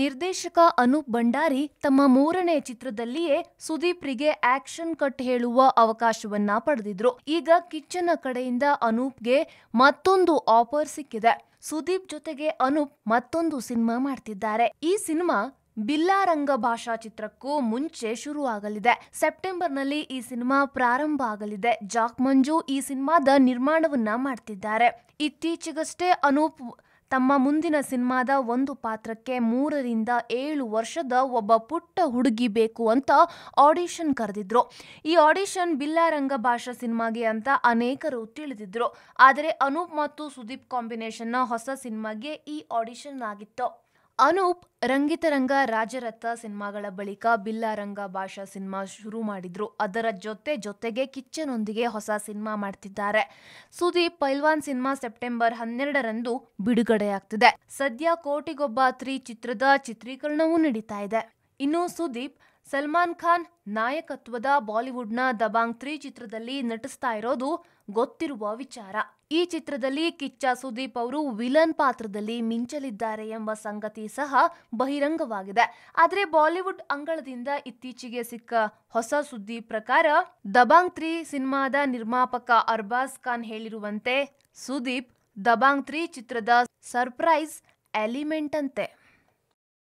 ನಿರ್ದೇಶಕ ಅನೂಪ್ ಭಂಡಾರಿ ತಮ್ಮ ಮೂರನೇ ಚಿತ್ರದಲ್ಲಿಯೇ ಸುದೀಪ್ರಿಗೆ ಆಕ್ಷನ್ ಕಟ್ ಹೇಳುವ ಅವಕಾಶವನ್ನ ಪಡೆದಿದ್ರು ಈಗ ಕಿಚ್ಚನ ಕಡೆಯಿಂದ ಅನೂಪ್ಗೆ ಮತ್ತೊಂದು ಆಫರ್ ಸಿಕ್ಕಿದೆ ಸುದೀಪ್ ಜೊತೆಗೆ ಅನೂಪ್ ಮತ್ತೊಂದು ಸಿನಿಮಾ ಮಾಡ್ತಿದ್ದಾರೆ ಈ ಸಿನಿಮಾ ಬಿಲ್ಲಾರಂಗ ಭಾಷಾ ಚಿತ್ರಕ್ಕೂ ಮುಂಚೆ ಶುರು ಆಗಲಿದೆ ಸೆಪ್ಟೆಂಬರ್ನಲ್ಲಿ ಈ ಸಿನಿಮಾ ಪ್ರಾರಂಭ ಆಗಲಿದೆ ಜಾಕ್ ಮಂಜು ಈ ಸಿನಿಮಾದ ನಿರ್ಮಾಣವನ್ನ ಮಾಡ್ತಿದ್ದಾರೆ ಇತ್ತೀಚೆಗಷ್ಟೇ ಅನೂಪ್ ತಮ್ಮ ಮುಂದಿನ ಸಿನಿಮಾದ ಒಂದು ಪಾತ್ರಕ್ಕೆ ಮೂರರಿಂದ ಏಳು ವರ್ಷದ ಒಬ್ಬ ಪುಟ್ಟ ಹುಡುಗಿ ಬೇಕು ಅಂತ ಆಡಿಷನ್ ಕರೆದಿದ್ರು ಈ ಆಡಿಷನ್ ಬಿಲ್ಲಾರಂಗ ಭಾಷಾ ಸಿನಿಮಾಗೆ ಅಂತ ಅನೇಕರು ತಿಳಿದಿದ್ರು ಆದರೆ ಅನೂಪ್ ಮತ್ತು ಸುದೀಪ್ ಕಾಂಬಿನೇಷನ್ನ ಹೊಸ ಸಿನಿಮಾಗೆ ಈ ಆಡಿಷನ್ ಆಗಿತ್ತು ಅನೂಪ್ ರಂಗಿತರಂಗ ರಾಜರತ್ನ ಸಿನಿಮಾಗಳ ಬಳಿಕ ಬಿಲ್ಲಾರಂಗ ಭಾಷಾ ಸಿನಿಮಾ ಶುರು ಮಾಡಿದ್ರು ಅದರ ಜೊತೆ ಜೊತೆಗೆ ಕಿಚ್ಚನೊಂದಿಗೆ ಹೊಸ ಸಿನಿಮಾ ಮಾಡ್ತಿದ್ದಾರೆ ಸುದೀಪ್ ಪೈಲ್ವಾನ್ ಸಿನಿಮಾ ಸೆಪ್ಟೆಂಬರ್ ಹನ್ನೆರಡರಂದು ಬಿಡುಗಡೆಯಾಗ್ತಿದೆ ಸದ್ಯ ಕೋಟಿಗೊಬ್ಬ ತ್ರೀ ಚಿತ್ರದ ಚಿತ್ರೀಕರಣವೂ ನಡೀತಾ ಇದೆ ಇನ್ನು ಸುದೀಪ್ ಸಲ್ಮಾನ್ ಖಾನ್ ನಾಯಕತ್ವದ ಬಾಲಿವುಡ್ನ ದಬಾಂಗ್ ತ್ರೀ ಚಿತ್ರದಲ್ಲಿ ನಟಿಸ್ತಾ ಇರೋದು ಗೊತ್ತಿರುವ ವಿಚಾರ ಈ ಚಿತ್ರದಲ್ಲಿ ಕಿಚ್ಚ ಸುದೀಪ್ ಅವರು ವಿಲನ್ ಪಾತ್ರದಲ್ಲಿ ಮಿಂಚಲಿದ್ದಾರೆ ಎಂಬ ಸಂಗತಿ ಸಹ ಬಹಿರಂಗವಾಗಿದೆ ಆದರೆ ಬಾಲಿವುಡ್ ಅಂಗಳದಿಂದ ಇತ್ತೀಚೆಗೆ ಸಿಕ್ಕ ಹೊಸ ಸುದ್ದಿ ಪ್ರಕಾರ ದಬಾಂಗ್ ತ್ರೀ ಸಿನಿಮಾದ ನಿರ್ಮಾಪಕ ಅರ್ಬಾಜ್ ಖಾನ್ ಹೇಳಿರುವಂತೆ ಸುದೀಪ್ ದಬಾಂಗ್ ತ್ರೀ ಚಿತ್ರದ ಸರ್ಪ್ರೈಸ್ ಎಲಿಮೆಂಟ್ ಅಂತೆ